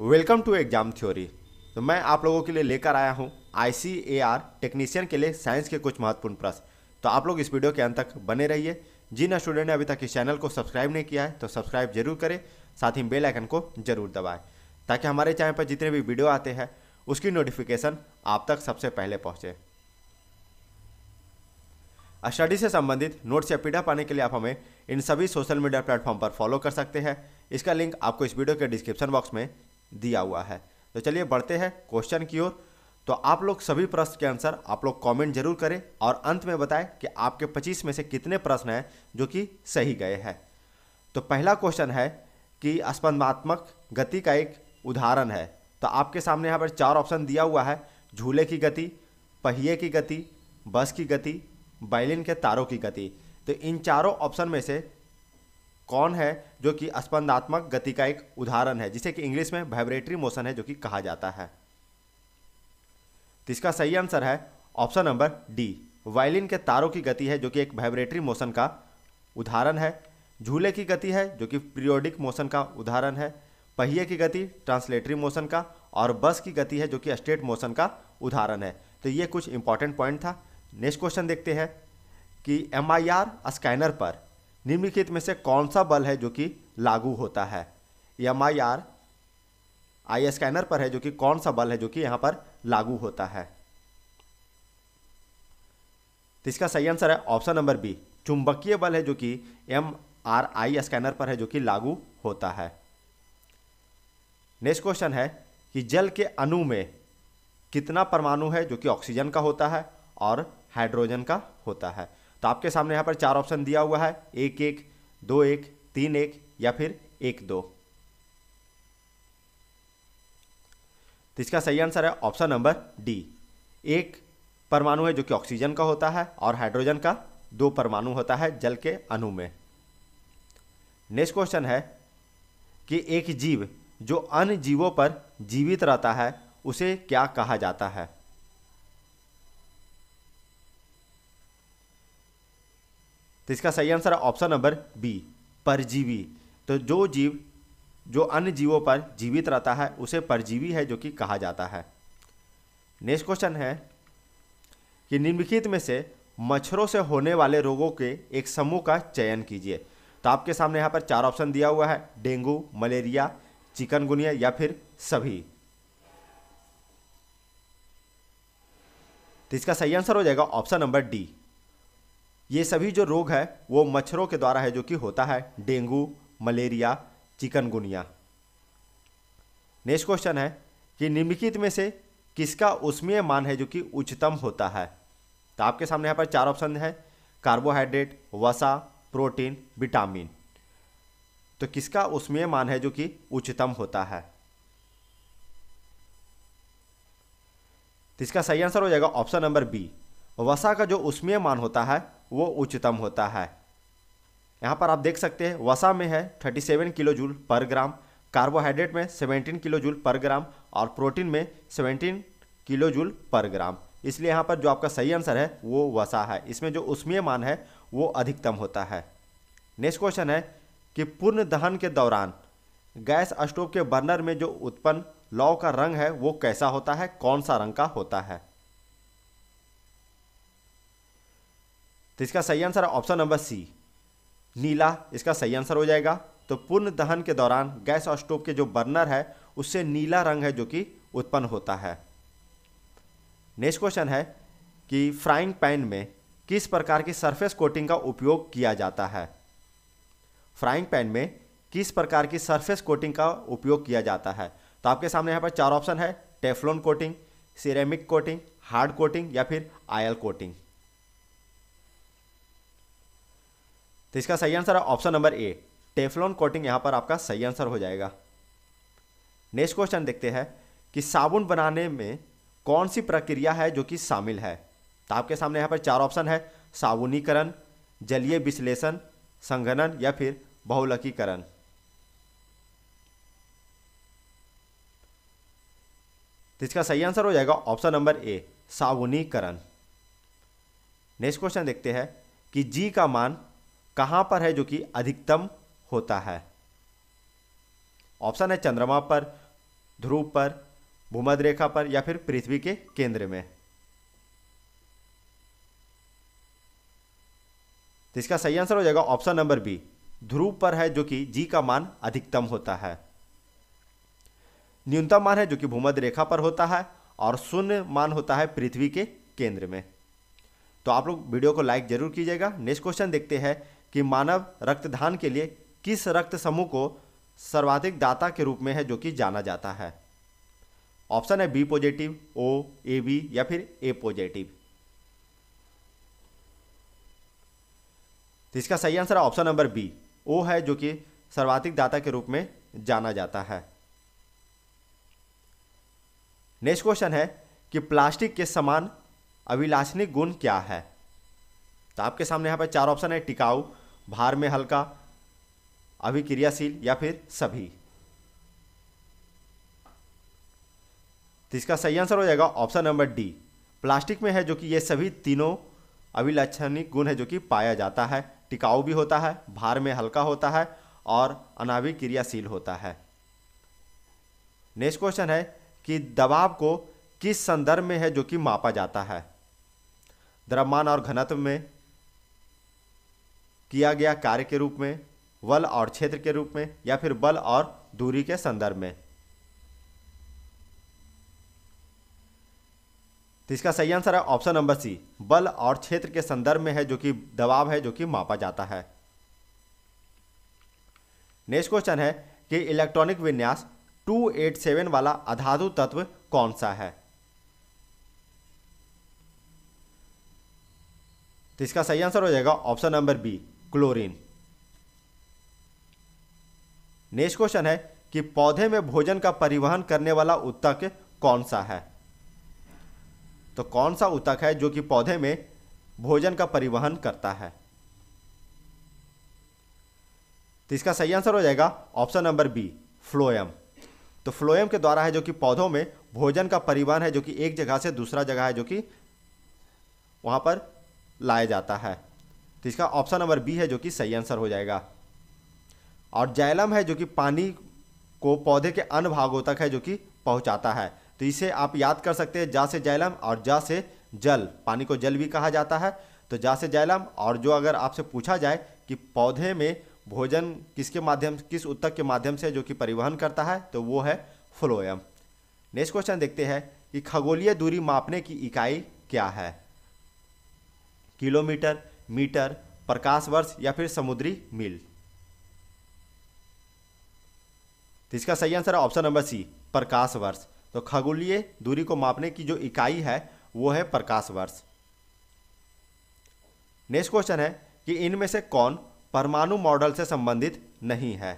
welcome to exam theory तो मैं आप लोगों के लिए लेकर आया हूँ आई सी ए आर टेक्नीशियन के लिए साइंस के कुछ महत्वपूर्ण प्रश्न तो आप लोग इस वीडियो के अंत तक बने रहिए जिन स्टूडेंट ने अभी तक इस चैनल को सब्सक्राइब नहीं किया है तो सब्सक्राइब जरूर करें साथ ही बेल आइकन को जरूर दबाएं ताकि हमारे चैनल पर जितने भी वीडियो आते हैं उसकी नोटिफिकेशन आप तक सबसे पहले पहुँचे स्टडी से संबंधित नोट्स या पीडा पाने के लिए आप हमें इन सभी सोशल मीडिया प्लेटफॉर्म पर फॉलो कर सकते हैं इसका लिंक आपको इस वीडियो के डिस्क्रिप्शन बॉक्स में दिया हुआ है तो चलिए बढ़ते हैं क्वेश्चन की ओर तो आप लोग सभी प्रश्न के आंसर आप लोग कमेंट जरूर करें और अंत में बताएं कि आपके 25 में से कितने प्रश्न हैं जो कि सही गए हैं तो पहला क्वेश्चन है कि स्पंदात्मक गति का एक उदाहरण है तो आपके सामने यहाँ पर चार ऑप्शन दिया हुआ है झूले की गति पहिए की गति बस की गति बैलिन के तारों की गति तो इन चारों ऑप्शन में से कौन है जो कि स्पंदात्मक गति का एक उदाहरण है जिसे कि इंग्लिश में वाइब्रेटरी मोशन है जो कि कहा जाता है तो इसका सही आंसर है ऑप्शन नंबर डी वायलिन के तारों की गति है जो कि एक वाइब्रेटरी मोशन का उदाहरण है झूले की गति है जो कि पीरियोडिक मोशन का उदाहरण है पहिए की गति ट्रांसलेटरी मोशन का और बस की गति है जो कि स्टेट मोशन का उदाहरण है तो ये कुछ इंपॉर्टेंट पॉइंट था नेक्स्ट क्वेश्चन देखते हैं कि एम स्कैनर पर निम्नलिखित में से कौन सा बल है जो कि लागू होता है M I R I scanner पर है जो कि कौन सा बल है जो कि यहां पर लागू होता है तो इसका सही आंसर है ऑप्शन नंबर बी चुंबकीय बल है जो कि एम आर आई स्कैनर पर है जो कि लागू होता है नेक्स्ट क्वेश्चन है कि जल के अणु में कितना परमाणु है जो कि ऑक्सीजन का होता है और हाइड्रोजन का होता है तो आपके सामने यहाँ पर चार ऑप्शन दिया हुआ है एक एक दो एक तीन एक या फिर एक दो तो इसका सही आंसर है ऑप्शन नंबर डी एक परमाणु है जो कि ऑक्सीजन का होता है और हाइड्रोजन का दो परमाणु होता है जल के अणु में नेक्स्ट क्वेश्चन है कि एक जीव जो अन्य जीवों पर जीवित रहता है उसे क्या कहा जाता है तो इसका सही आंसर है ऑप्शन नंबर बी परजीवी तो जो जीव जो अन्य जीवों पर जीवित रहता है उसे परजीवी है जो कि कहा जाता है नेक्स्ट क्वेश्चन है कि निम्नलिखित में से मच्छरों से होने वाले रोगों के एक समूह का चयन कीजिए तो आपके सामने यहाँ पर चार ऑप्शन दिया हुआ है डेंगू मलेरिया चिकनगुनिया या फिर सभी तो इसका सही आंसर हो जाएगा ऑप्शन नंबर डी ये सभी जो रोग है वो मच्छरों के द्वारा है जो कि होता है dengue malaria chikungunya next question है कि निम्नलिखित में से किसका उष्मीय मान है जो कि उच्चतम होता है तो आपके सामने यहाँ पर चार ऑप्शन है कार्बोहाइड्रेट वसा प्रोटीन विटामिन तो किसका उष्मीय मान है जो कि उच्चतम होता है तो इसका सही आंसर हो जाएगा ऑप्शन नंबर बी वसा का जो उष्मीय मान होता है वो उच्चतम होता है यहाँ पर आप देख सकते हैं वसा में है 37 किलो जूल पर ग्राम कार्बोहाइड्रेट में 17 किलो जूल पर ग्राम और प्रोटीन में 17 किलो जूल पर ग्राम इसलिए यहाँ पर जो आपका सही आंसर है वो वसा है इसमें जो उष्मीय मान है वो अधिकतम होता है नेक्स्ट क्वेश्चन है कि पूर्ण दहन के दौरान गैस स्टोव के बर्नर में जो उत्पन्न लौ का रंग है वो कैसा होता है कौन सा रंग का होता है तो इसका सही आंसर है ऑप्शन नंबर सी नीला इसका सही आंसर हो जाएगा तो पूर्ण दहन के दौरान गैस और स्टोव के जो बर्नर है उससे नीला रंग है जो कि उत्पन्न होता है नेक्स्ट क्वेश्चन है कि फ्राइंग पैन में किस प्रकार की सरफेस कोटिंग का उपयोग किया जाता है फ्राइंग पैन में किस प्रकार की सरफेस कोटिंग का उपयोग किया जाता है तो आपके सामने यहाँ पर चार ऑप्शन है Teflon coating ceramic coating hard coating या फिर आयल कोटिंग तो इसका सही आंसर है option number A Teflon coating यहाँ पर आपका सही आंसर हो जाएगा नेक्स्ट क्वेश्चन देखते हैं कि साबुन बनाने में कौन सी प्रक्रिया है जो कि शामिल है तो आपके सामने यहाँ पर चार ऑप्शन है साबुनीकरण जलीय विश्लेषण संघनन या फिर बहुलकीकरण तो इसका सही आंसर हो जाएगा ऑप्शन नंबर ए साबुनीकरण नेक्स्ट क्वेश्चन देखते हैं कि जी का मान कहां पर है जो कि अधिकतम होता है ऑप्शन है चंद्रमा पर ध्रुव पर भूमध रेखा पर या फिर पृथ्वी के केंद्र में तो इसका सही आंसर हो जाएगा ऑप्शन नंबर बी ध्रुव पर है जो कि जी का मान अधिकतम होता है न्यूनतम मान है जो कि भूमध्य रेखा पर होता है और शून्य मान होता है पृथ्वी के केंद्र में तो आप लोग वीडियो को लाइक जरूर कीजिएगा नेक्स्ट क्वेश्चन देखते हैं कि मानव रक्तदान के लिए किस रक्त समूह को सर्वाधिक दाता के रूप में है जो कि जाना जाता है ऑप्शन है B positive O A B या फिर ए पॉजिटिव तो इसका सही आंसर है ऑप्शन नंबर बी ओ है जो कि सर्वाधिक दाता के रूप में जाना जाता है नेक्स्ट क्वेश्चन है कि प्लास्टिक के समान अभिलाषणिक गुण क्या है तो आपके सामने यहां पर चार ऑप्शन है टिकाऊ भार में हल्का अभिक्रियाशील या फिर सभी तो इसका सही आंसर हो जाएगा ऑप्शन नंबर डी प्लास्टिक में है जो कि ये सभी तीनों अभिलक्षणिक गुण है जो कि पाया जाता है टिकाऊ भी होता है भार में हल्का होता है और अनाभिक्रियाशील होता है नेक्स्ट क्वेश्चन है कि दबाव को किस संदर्भ में है जो कि मापा जाता है द्रव्यमान और घनत्व में किया गया कार्य के रूप में बल और क्षेत्र के रूप में या फिर बल और दूरी के संदर्भ में तो इसका सही आंसर है ऑप्शन नंबर सी बल और क्षेत्र के संदर्भ में है जो कि दबाव है जो कि मापा जाता है नेक्स्ट क्वेश्चन है कि इलेक्ट्रॉनिक विन्यास 287 वाला अधातु तत्व कौन सा है तो इसका सही आंसर हो जाएगा option number B chlorine next question है कि पौधे में भोजन का परिवहन करने वाला उत्तक कौन सा है तो कौन सा उत्तक है जो कि पौधे में भोजन का परिवहन करता है तो इसका सही आंसर हो जाएगा ऑप्शन नंबर बी फ्लोएम तो फ्लोएम के द्वारा है जो कि पौधों में भोजन का परिवहन है जो कि एक जगह से दूसरा जगह है जो कि वहां पर लाया जाता है तो इसका ऑप्शन नंबर बी है जो कि सही आंसर हो जाएगा और जैलम है जो कि पानी को पौधे के अन्य भागों तक है जो कि पहुंचाता है तो इसे आप याद कर सकते हैं जा से जैलम और जा से जल पानी को जल भी कहा जाता है तो जा से जैलम और जो अगर आपसे पूछा जाए कि पौधे में भोजन किसके माध्यम किस उत्तक के माध्यम से जो कि परिवहन करता है तो वो है फ्लोयम नेक्स्ट क्वेश्चन देखते हैं कि खगोलीय दूरी मापने की इकाई क्या है किलोमीटर मीटर प्रकाश वर्ष या फिर समुद्री मील तो इसका सही आंसर है ऑप्शन नंबर सी प्रकाश वर्ष तो खगोलीय दूरी को मापने की जो इकाई है वो है प्रकाश वर्ष नेक्स्ट क्वेश्चन है कि इनमें से कौन परमाणु मॉडल से संबंधित नहीं है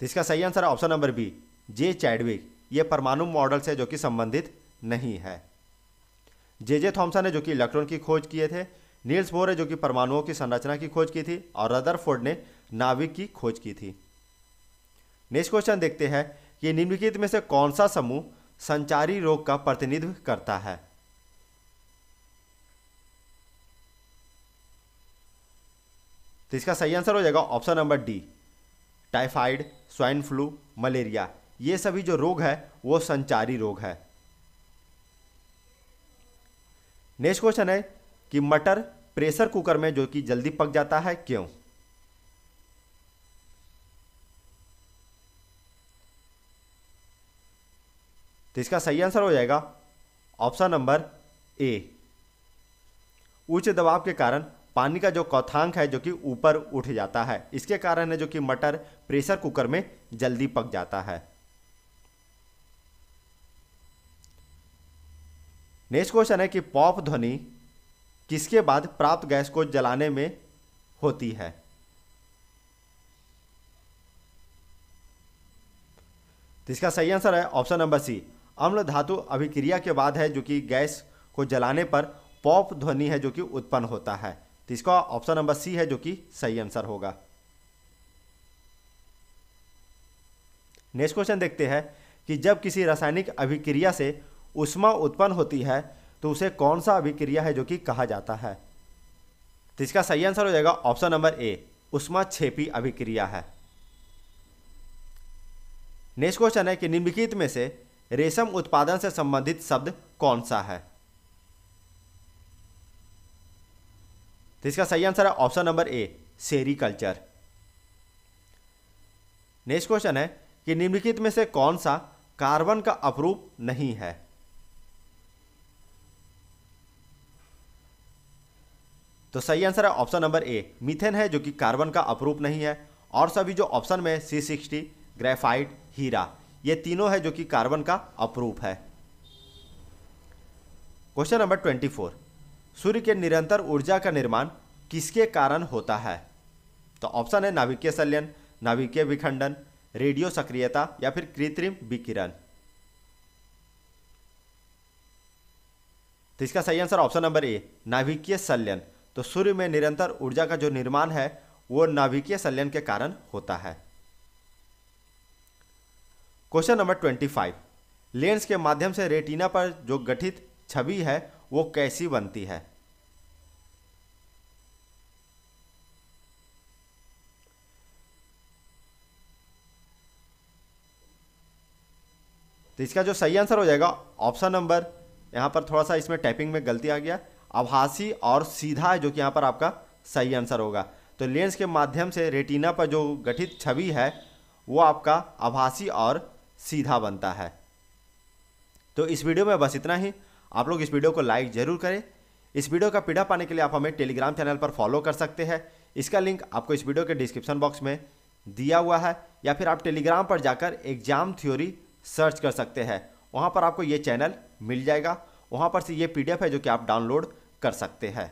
तो इसका सही आंसर है option number B J Chadwick ये परमाणु मॉडल से जो कि संबंधित नहीं है जे जे थॉम्सन ने जो कि इलेक्ट्रॉन की खोज किए थे नील्स बोर है जो कि परमाणुओं की संरचना की खोज की थी और रदरफोर्ड ने नाविक की खोज की थी नेक्स्ट क्वेश्चन देखते हैं कि निम्नलिखित में से कौन सा समूह संचारी रोग का प्रतिनिधित्व करता है तो इसका सही आंसर हो जाएगा option number D typhoid swine flu malaria ये सभी जो रोग है वो संचारी रोग है नेक्स्ट क्वेश्चन है कि मटर प्रेशर कुकर में जो कि जल्दी पक जाता है क्यों तो इसका सही आंसर हो जाएगा ऑप्शन नंबर ए उच्च दबाव के कारण पानी का जो कौथांक है जो कि ऊपर उठ जाता है इसके कारण है जो कि मटर प्रेशर कुकर में जल्दी पक जाता है नेक्स्ट क्वेश्चन है कि पॉप ध्वनि किसके बाद प्राप्त गैस को जलाने में होती है तो इसका सही आंसर है ऑप्शन नंबर सी अम्ल धातु अभिक्रिया के बाद है जो कि गैस को जलाने पर पॉप ध्वनि है जो कि उत्पन्न होता है तो इसका ऑप्शन नंबर सी है जो कि सही आंसर होगा नेक्स्ट क्वेश्चन देखते हैं कि जब किसी रासायनिक अभिक्रिया से उष्मा उत्पन्न होती है तो उसे कौन सा अभिक्रिया है जो कि कहा जाता है तो इसका सही आंसर हो जाएगा ऑप्शन नंबर ए उष्मा छेपी अभिक्रिया है नेक्स्ट क्वेश्चन है कि निम्नलिखित में से रेशम उत्पादन से संबंधित शब्द कौन सा है तो इसका सही आंसर है option number A sericulture next question है कि निम्नलिखित में से कौन सा कार्बन का अपरूप नहीं है तो सही आंसर है ऑप्शन नंबर ए मिथेन है जो कि कार्बन का अपरूप नहीं है और सभी जो ऑप्शन में सी सिक्सटी ग्रेफाइट हीरा ये तीनों है जो कि कार्बन का अपरूप है क्वेश्चन नंबर ट्वेंटी फोर सूर्य के निरंतर ऊर्जा का निर्माण किसके कारण होता है तो ऑप्शन है नाभिकीय संलयन नाभिकीय विखंडन रेडियो सक्रियता या फिर कृत्रिम विकिरण तो इसका सही आंसर ऑप्शन नंबर ए नाभिकीय संलयन तो सूर्य में निरंतर ऊर्जा का जो निर्माण है वो नाभिकीय संलयन के कारण होता है question number twenty five lens के माध्यम से रेटिना पर जो गठित छवि है वो कैसी बनती है तो इसका जो सही आंसर हो जाएगा ऑप्शन नंबर यहां पर थोड़ा सा इसमें टाइपिंग में गलती आ गया आभासी और सीधा है जो कि यहाँ पर आपका सही आंसर होगा तो लेंस के माध्यम से रेटिना पर जो गठित छवि है वो आपका आभासी और सीधा बनता है तो इस वीडियो में बस इतना ही आप लोग इस वीडियो को लाइक ज़रूर करें इस वीडियो का पीडा पाने के लिए आप हमें टेलीग्राम चैनल पर फॉलो कर सकते हैं इसका लिंक आपको इस वीडियो के डिस्क्रिप्शन बॉक्स में दिया हुआ है या फिर आप टेलीग्राम पर जाकर एग्जाम थ्योरी सर्च कर सकते हैं वहाँ पर आपको ये चैनल मिल जाएगा वहाँ पर से ये पी है जो कि आप डाउनलोड कर सकते हैं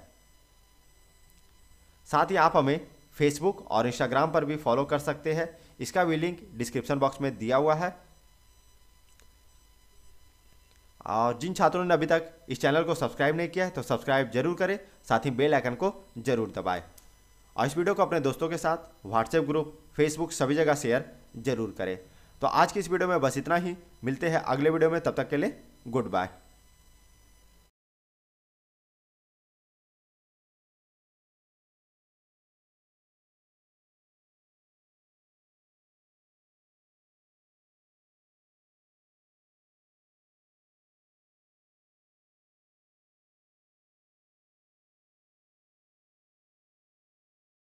साथ ही आप हमें फेसबुक और इंस्टाग्राम पर भी फॉलो कर सकते हैं इसका भी लिंक डिस्क्रिप्शन बॉक्स में दिया हुआ है और जिन छात्रों ने अभी तक इस चैनल को सब्सक्राइब नहीं किया है तो सब्सक्राइब जरूर करें साथ ही बेल आइकन को जरूर दबाएं और इस वीडियो को अपने दोस्तों के साथ व्हाट्सएप ग्रुप फेसबुक सभी जगह शेयर जरूर करें तो आज की इस वीडियो में बस इतना ही मिलते हैं अगले वीडियो में तब तक के लिए गुड बाय